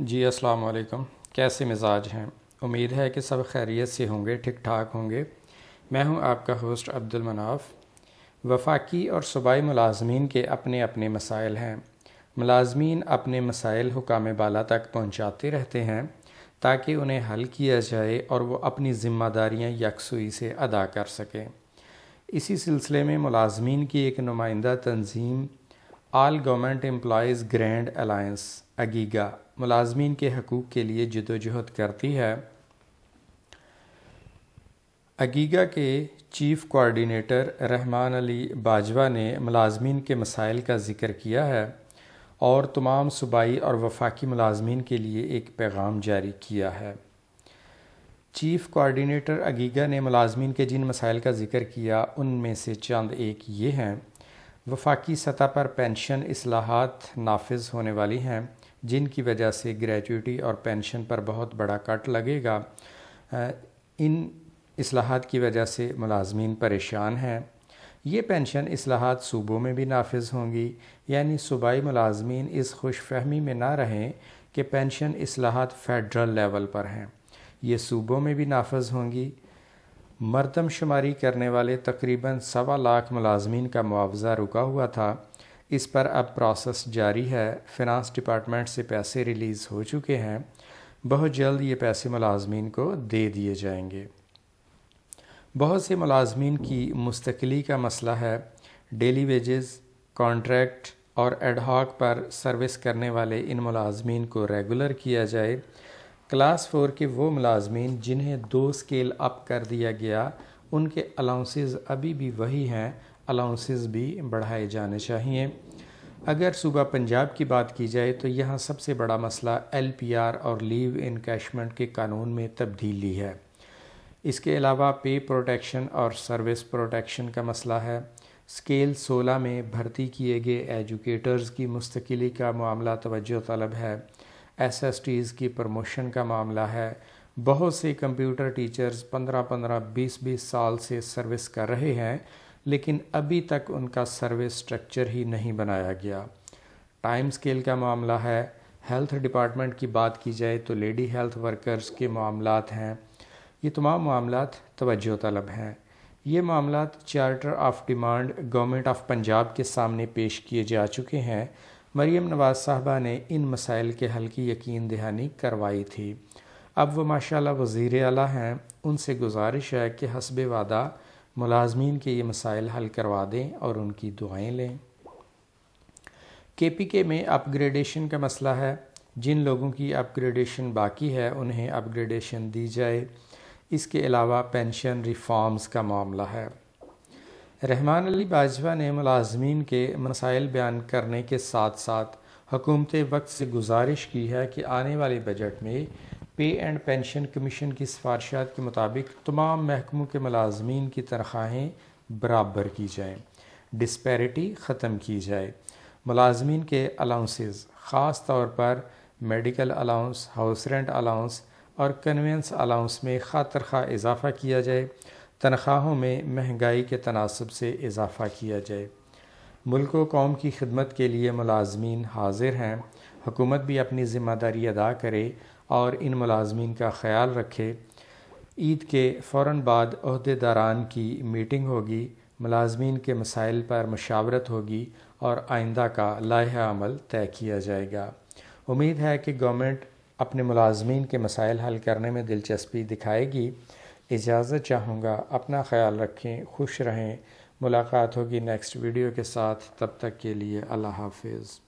जी अस्सलाम वालेकुम कैसे मिजाज हैं उम्मीद है कि सब खैरियत से होंगे ठीक ठाक होंगे मैं हूं आपका होस्ट अब्दुल मनाफ वफाकी और सूबाई मुलाजमीन के अपने अपने मसाइल हैं मुलाजमीन अपने मसाइल हुकाम बाला तक पहुंचाते रहते हैं ताकि उन्हें हल किया जाए और वो अपनी ज़िम्मेदारियाँ यकसुई से अदा कर सकें इसी सिलसिले में मुलाजमीन की एक नुमाइंदा तंजीम all government employees grand alliance अगीगा मुलाजमीन के हकूक़ के लिए जदोजहद करती है अगीगा के चीफ कोऑर्डिनेटर रहमान अली बाजवा ने मुलाजमीन के मसाइल का ज़िक्र किया है और तमाम सूबाई और वफाकी मुलाजमीन के लिए एक पैगाम जारी किया है चीफ कोऑर्डिनेटर अगीगा ने मुलाजमीन के जिन मसाइल का जिक्र किया उनमें से चंद एक ये हैं वफाकी सतह पर पेंशन असलाहत नाफज होने वाली हैं जिनकी वजह से ग्रेचुटी और पेंशन पर बहुत बड़ा कट लगेगा इन असलाहत की वजह से मुलाजमीन परेशान हैं ये पेंशन असलाहत सूबों में भी नाफज होंगी यानी सूबाई मुलाजमीन इस खुश फहमी में ना रहें कि पेंशन असलाहत फेडरल लेवल पर हैं ये सूबों में भी नाफज होंगी मरदमशुमारी करने वाले तकरीबन सवा लाख मुलाजमीन का मुआवजा रुका हुआ था इस पर अब प्रोसेस जारी है फिनांस डिपार्टमेंट से पैसे रिलीज़ हो चुके हैं बहुत जल्द ये पैसे मुलाजमीन को दे दिए जाएंगे बहुत से मुलाजमीन की मुस्तकली का मसला है डेली वेजेस कॉन्ट्रैक्ट और एडहॉक पर सर्विस करने वाले इन मुलाजमीन को रेगुलर किया जाए क्लास फोर के वो मुलाजमीन जिन्हें दो स्केल अप कर दिया गया उनके अलाउंसेस अभी भी वही हैं अलाउंसेस भी बढ़ाए जाने चाहिए अगर सुबह पंजाब की बात की जाए तो यहाँ सबसे बड़ा मसला आर और लीव इन कैशमेंट के कानून में तब्दीली है इसके अलावा पे प्रोटेक्शन और सर्विस प्रोटेक्शन का मसला है स्केल 16 में भर्ती किए गए एजुकेटर्स की मुस्तकिली का मामला तवज्जो तलब है एस की प्रमोशन का मामला है बहुत से कंप्यूटर टीचर्स 15-15, 20-20 साल से सर्विस कर रहे हैं लेकिन अभी तक उनका सर्वे स्ट्रक्चर ही नहीं बनाया गया टाइम स्केल का मामला है हेल्थ डिपार्टमेंट की बात की जाए तो लेडी हेल्थ वर्कर्स के मामला हैं ये तमाम मामला तोज्जो तलब हैं ये मामला charter of demand government of Punjab के सामने पेश किए जा चुके हैं मरीम नवाज़ साहबा ने इन मसाइल के हल की यकीन दहानी करवाई थी अब वो माशाल्लाह वज़ी अला हैं उनसे गुजारिश है कि हसब वादा मुलाजमीन के ये मसाइल हल करवा दें और उनकी दुआएं लें के पी के में अपग्रेडेशन का मसला है जिन लोगों की अपग्रेडेशन बाकी है उन्हें अपग्रेडेशन दी जाए इसके अलावा पेंशन रिफॉर्म्स का मामला है रहमान अली बाजवा ने मुलाजमीन के मसाइल बयान करने के साथ साथ हुकूमत वक्त से गुजारिश की है कि आने वाले बजट में पे एंड पेंशन कमीशन की सिफारशात के मुताबिक तमाम महकमों के मलाजमीन की तनख्वाहें बराबर की जाएँ डिस्पैरिटी ख़त्म की जाए मुलाजमीन के अलाउंसेस ख़ास तौर पर medical allowance house rent allowance और कन्वेंस अलाउंस में खातर खा इजाफ़ा किया जाए तनख्वाहों में महंगाई के तनासब से इजाफ़ा किया जाए मुल्क व कौम की खिदमत के लिए मुलाजमीन हाजिर हैं हुकूमत भी अपनी ज़िम्मेदारी अदा करे और इन मुलाजमीन का ख्याल रखे ईद के फ़ौर बाद अहदेदारान की मीटिंग होगी मुलाजमीन के मसाइल पर मशावरत होगी और आइंदा का लाह अमल तय किया जाएगा उम्मीद है कि गवर्नमेंट अपने मुलाजमीन के मसाइल हल करने में दिलचस्पी दिखाएगी इजाज़त चाहूँगा अपना ख्याल रखें खुश रहें मुलाकात होगी नेक्स्ट वीडियो के साथ तब तक के लिए अल्लाह हाफिज़